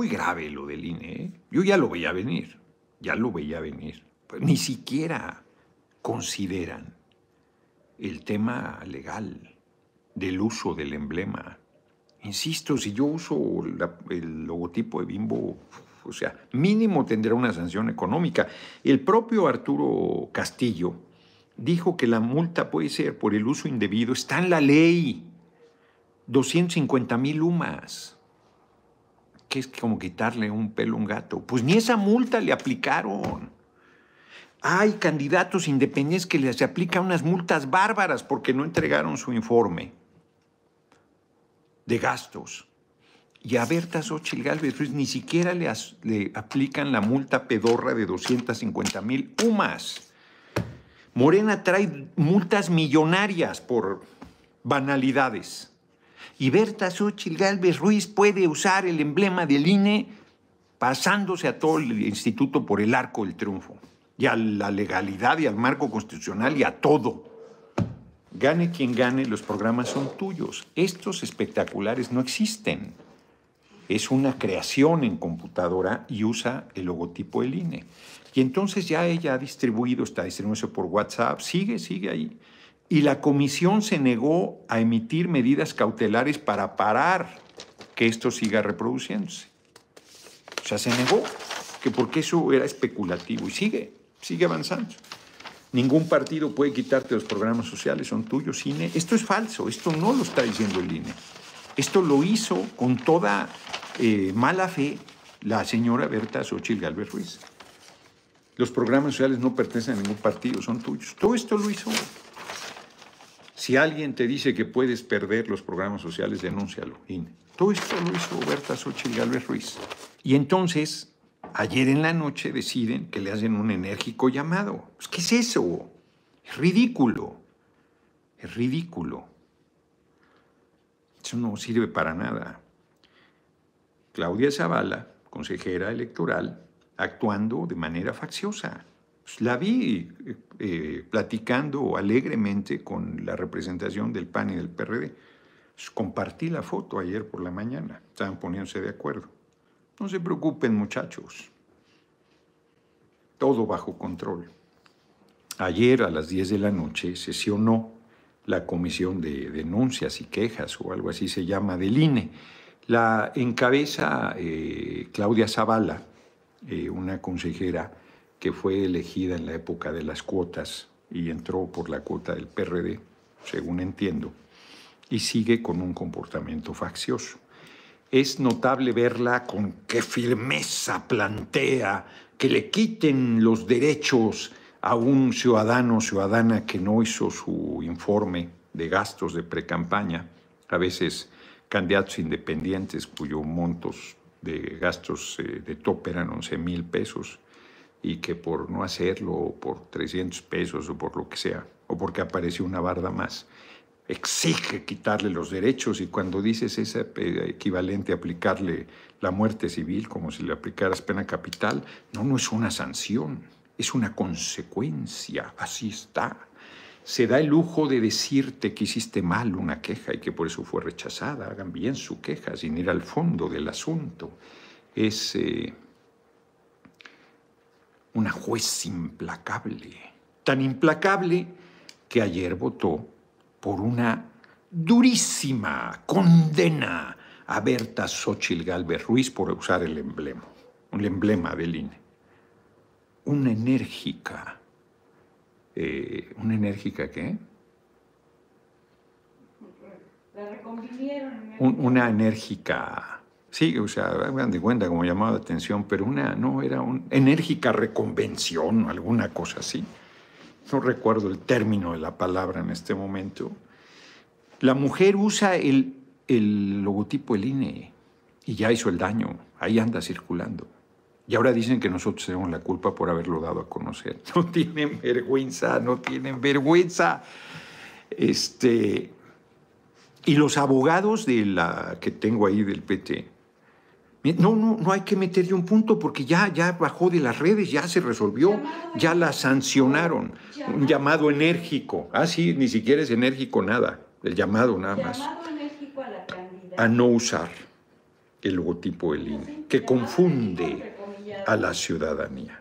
Muy grave lo del INE. ¿eh? Yo ya lo veía venir, ya lo veía venir. Pues ni siquiera consideran el tema legal del uso del emblema. Insisto, si yo uso el logotipo de Bimbo, o sea, mínimo tendrá una sanción económica. El propio Arturo Castillo dijo que la multa puede ser por el uso indebido, está en la ley, 250 mil UMAS que es como quitarle un pelo a un gato. Pues ni esa multa le aplicaron. Hay candidatos independientes que les aplican unas multas bárbaras porque no entregaron su informe de gastos. Y a Berta Xochitl Galvez pues, ni siquiera le, le aplican la multa pedorra de 250 mil UMAS. Morena trae multas millonarias por banalidades. Y Berta Xochitl Galvez Ruiz puede usar el emblema del INE pasándose a todo el instituto por el arco del triunfo, y a la legalidad y al marco constitucional y a todo. Gane quien gane, los programas son tuyos. Estos espectaculares no existen. Es una creación en computadora y usa el logotipo del INE. Y entonces ya ella ha distribuido, está distribuido por WhatsApp, sigue, sigue ahí y la comisión se negó a emitir medidas cautelares para parar que esto siga reproduciéndose. O sea, se negó, que porque eso era especulativo y sigue, sigue avanzando. Ningún partido puede quitarte los programas sociales, son tuyos, INE. Esto es falso, esto no lo está diciendo el INE. Esto lo hizo con toda eh, mala fe la señora Berta Sochil Galvez Ruiz. Los programas sociales no pertenecen a ningún partido, son tuyos. Todo esto lo hizo si alguien te dice que puedes perder los programas sociales, denúncialo, Todo esto lo hizo Berta Xochitl Gálvez Ruiz. Y entonces, ayer en la noche deciden que le hacen un enérgico llamado. Pues, ¿Qué es eso? Es ridículo. Es ridículo. Eso no sirve para nada. Claudia Zavala, consejera electoral, actuando de manera facciosa. Pues, la vi eh, platicando alegremente con la representación del PAN y del PRD. Pues, compartí la foto ayer por la mañana, estaban poniéndose de acuerdo. No se preocupen muchachos, todo bajo control. Ayer a las 10 de la noche sesionó la Comisión de Denuncias y Quejas o algo así se llama del INE. La encabeza eh, Claudia Zavala, eh, una consejera que fue elegida en la época de las cuotas y entró por la cuota del PRD, según entiendo, y sigue con un comportamiento faccioso. Es notable verla con qué firmeza plantea que le quiten los derechos a un ciudadano o ciudadana que no hizo su informe de gastos de precampaña, a veces candidatos independientes cuyos montos de gastos eh, de top eran 11 mil pesos, y que por no hacerlo o por 300 pesos o por lo que sea, o porque apareció una barda más, exige quitarle los derechos y cuando dices ese equivalente a aplicarle la muerte civil como si le aplicaras pena capital, no, no es una sanción, es una consecuencia, así está. Se da el lujo de decirte que hiciste mal una queja y que por eso fue rechazada. Hagan bien su queja sin ir al fondo del asunto. Es eh, una juez implacable, tan implacable que ayer votó por una durísima condena a Berta Xochil Galvez Ruiz por usar el emblema, un emblema del INE. Una enérgica, eh, ¿una enérgica qué? La una enérgica Sí, o sea, hagan de cuenta como llamado de atención, pero una, no, era una enérgica reconvención o alguna cosa así. No recuerdo el término de la palabra en este momento. La mujer usa el, logotipo del INE y ya hizo el daño, ahí anda circulando. Y ahora dicen que nosotros tenemos la culpa por haberlo dado a conocer. No tienen vergüenza, no tienen vergüenza. Este, y los abogados de la que tengo ahí del PT, no, no, no hay que meterle un punto porque ya, ya bajó de las redes, ya se resolvió, ya la sancionaron. Un llamado enérgico. Ah, sí, ni siquiera es enérgico nada. El llamado nada más. A no usar el logotipo del INE, que confunde a la ciudadanía.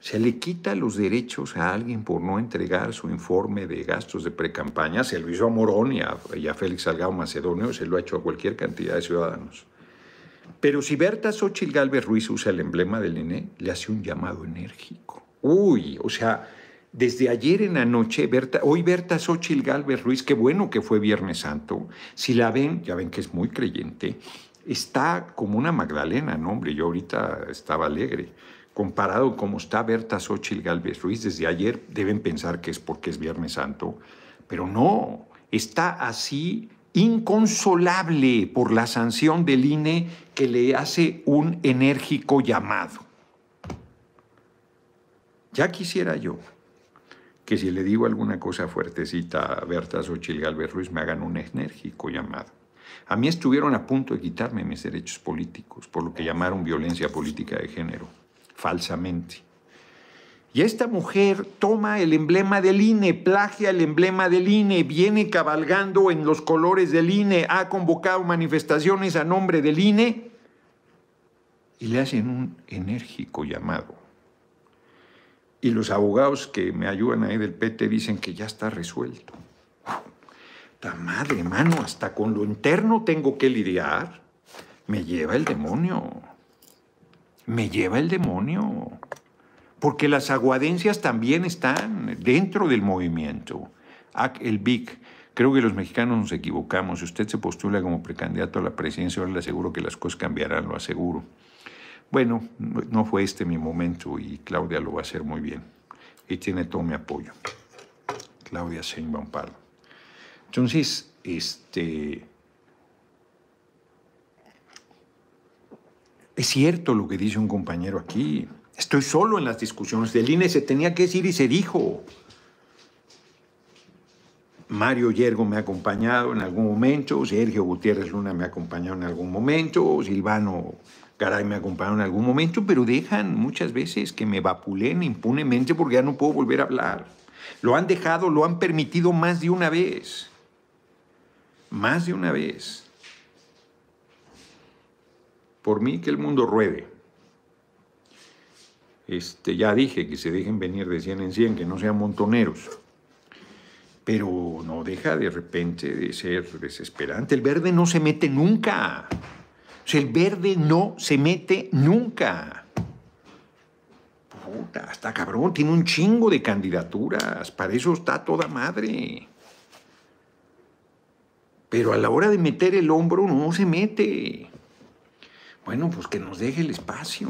¿Se le quita los derechos a alguien por no entregar su informe de gastos de precampaña? Se lo hizo a Morón y a, Félix Salgado Macedonio, se lo ha hecho a cualquier cantidad de ciudadanos. Pero si Berta Xochitl Gálvez Ruiz usa el emblema del INE, le hace un llamado enérgico. Uy, o sea, desde ayer en la noche, hoy Berta Xochitl Galvez Ruiz, qué bueno que fue Viernes Santo. Si la ven, ya ven que es muy creyente, está como una Magdalena, no hombre, yo ahorita estaba alegre comparado como está Berta Xochitl Galvez Ruiz desde ayer, deben pensar que es porque es Viernes Santo, pero no, está así inconsolable por la sanción del INE que le hace un enérgico llamado. Ya quisiera yo que si le digo alguna cosa fuertecita a Berta Xochitl Galvez Ruiz me hagan un enérgico llamado. A mí estuvieron a punto de quitarme mis derechos políticos por lo que llamaron violencia política de género falsamente. Y esta mujer toma el emblema del INE, plagia el emblema del INE, viene cabalgando en los colores del INE, ha convocado manifestaciones a nombre del INE y le hacen un enérgico llamado. Y los abogados que me ayudan ahí del PT dicen que ya está resuelto. ¡Ta madre, mano! Hasta con lo interno tengo que lidiar. Me lleva el demonio me lleva el demonio. Porque las aguadencias también están dentro del movimiento. Ah, el BIC. Creo que los mexicanos nos equivocamos. Si usted se postula como precandidato a la presidencia, ahora le aseguro que las cosas cambiarán, lo aseguro. Bueno, no fue este mi momento y Claudia lo va a hacer muy bien. Y tiene todo mi apoyo. Claudia Sheinbaum Pardo. Entonces, este, Es cierto lo que dice un compañero aquí. Estoy solo en las discusiones del INE. Se tenía que decir y se dijo. Mario Yergo me ha acompañado en algún momento, Sergio Gutiérrez Luna me ha acompañado en algún momento, Silvano Caray me ha acompañado en algún momento, pero dejan muchas veces que me vapulen impunemente porque ya no puedo volver a hablar. Lo han dejado, lo han permitido más de una vez. Más de una vez. Por mí que el mundo ruede. Este, ya dije que se dejen venir de 100 en 100, que no sean montoneros. Pero no deja de repente de ser desesperante. El verde no se mete nunca. O sea, el verde no se mete nunca. Puta, está cabrón, tiene un chingo de candidaturas. Para eso está toda madre. Pero a la hora de meter el hombro no se mete. Bueno, pues que nos deje el espacio.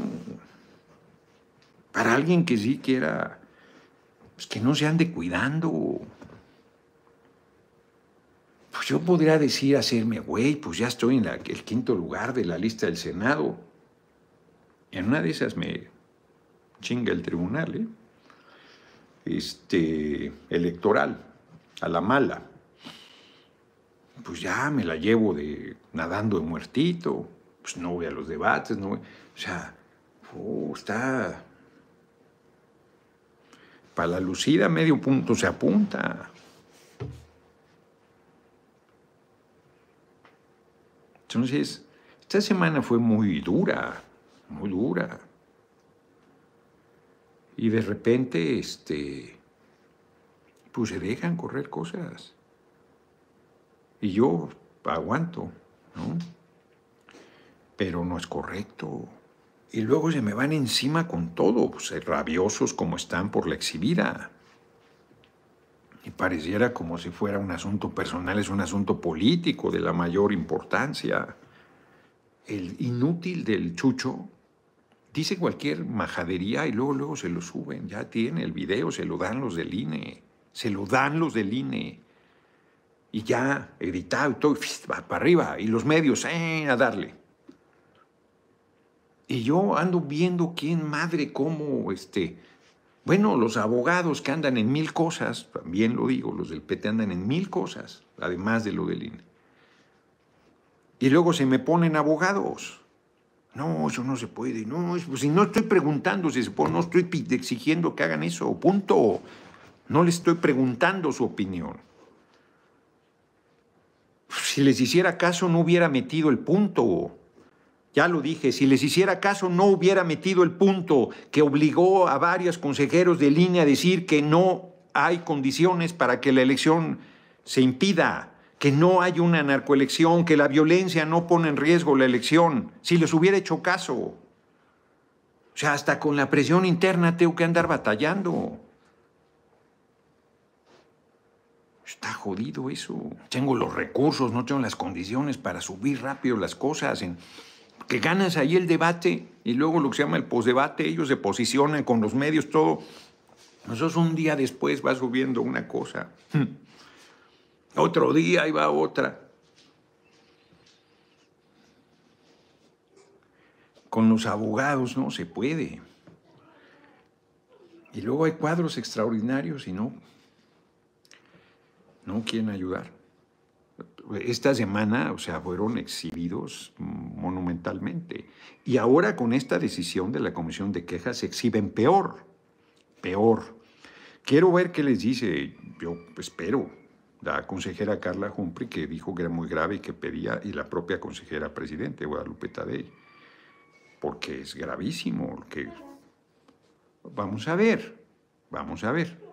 Para alguien que sí quiera, pues que no se ande cuidando. Pues yo podría decir, hacerme, güey, pues ya estoy en el quinto lugar de la lista del Senado. En una de esas me chinga el tribunal, ¿eh? Este, electoral, a la mala. Pues ya me la llevo de nadando de muertito. Pues, no voy a los debates, no o sea, uh, está para la lucida medio punto se apunta. Entonces, esta semana fue muy dura, muy dura. Y de repente, este, pues se dejan correr cosas. Y yo aguanto, ¿no? pero no es correcto. Y luego se me van encima con todo, pues, eh, rabiosos como están por la exhibida. Y pareciera como si fuera un asunto personal, es un asunto político de la mayor importancia. El inútil del chucho dice cualquier majadería y luego, se lo suben. Ya tiene el video, se lo dan los del INE. Se lo dan los del INE. Y ya, editado y todo, va para arriba. Y los medios, eh, a darle. Y yo ando viendo quién madre, cómo, este, bueno, los abogados que andan en mil cosas, también lo digo, los del PT andan en mil cosas, además de lo del INE. Y luego se me ponen abogados. No, eso no se puede. No, pues, si no estoy preguntando si no estoy exigiendo que hagan eso, punto. No les estoy preguntando su opinión. Si les hiciera caso, no hubiera metido el punto. Ya lo dije, si les hiciera caso no hubiera metido el punto que obligó a varios consejeros de línea a decir que no hay condiciones para que la elección se impida, que no hay una narcoelección, que la violencia no pone en riesgo la elección. Si les hubiera hecho caso. O sea, hasta con la presión interna tengo que andar batallando. Está jodido eso. Tengo los recursos, no tengo las condiciones para subir rápido las cosas. En, que ganas ahí el debate y luego lo que se llama el posdebate, ellos se posicionan con los medios, todo. Nosotros un día después va subiendo una cosa, hmm. otro día y va otra. Con los abogados no se puede. Y luego hay cuadros extraordinarios y no, no quieren ayudar esta semana, o sea, fueron exhibidos monumentalmente. Y ahora con esta decisión de la Comisión de Quejas se exhiben peor, peor. Quiero ver qué les dice, yo espero, la consejera Carla Humphrey, que dijo que era muy grave y que pedía, y la propia consejera presidente, Guadalupe Tadei, porque es gravísimo. Que... Vamos a ver, vamos a ver.